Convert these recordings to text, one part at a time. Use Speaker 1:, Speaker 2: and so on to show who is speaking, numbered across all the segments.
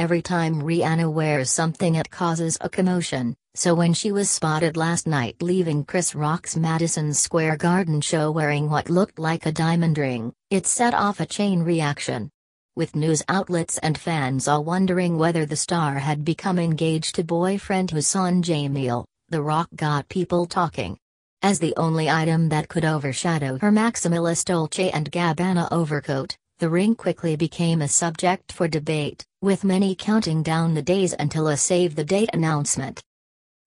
Speaker 1: Every time Rihanna wears something it causes a commotion, so when she was spotted last night leaving Chris Rock's Madison Square Garden show wearing what looked like a diamond ring, it set off a chain reaction. With news outlets and fans all wondering whether the star had become engaged to boyfriend Hassan Jamil, The Rock got people talking. As the only item that could overshadow her maximalist Dolce & Gabbana overcoat, the ring quickly became a subject for debate, with many counting down the days until a save the date announcement.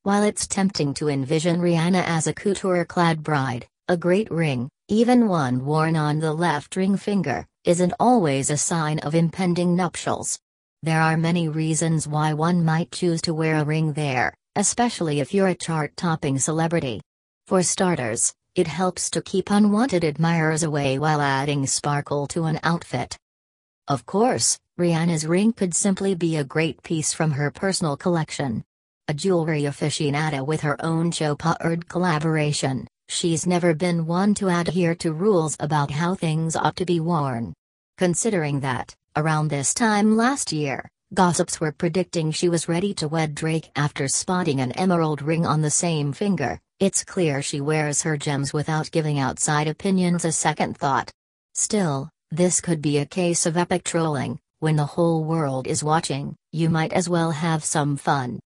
Speaker 1: While it's tempting to envision Rihanna as a couture clad bride, a great ring, even one worn on the left ring finger, isn't always a sign of impending nuptials. There are many reasons why one might choose to wear a ring there, especially if you're a chart topping celebrity. For starters, it helps to keep unwanted admirers away while adding sparkle to an outfit. Of course, Rihanna's ring could simply be a great piece from her personal collection. A jewelry aficionada with her own Chopard collaboration, she's never been one to adhere to rules about how things ought to be worn. Considering that, around this time last year, gossips were predicting she was ready to wed Drake after spotting an emerald ring on the same finger. It's clear she wears her gems without giving outside opinions a second thought. Still, this could be a case of epic trolling, when the whole world is watching, you might as well have some fun.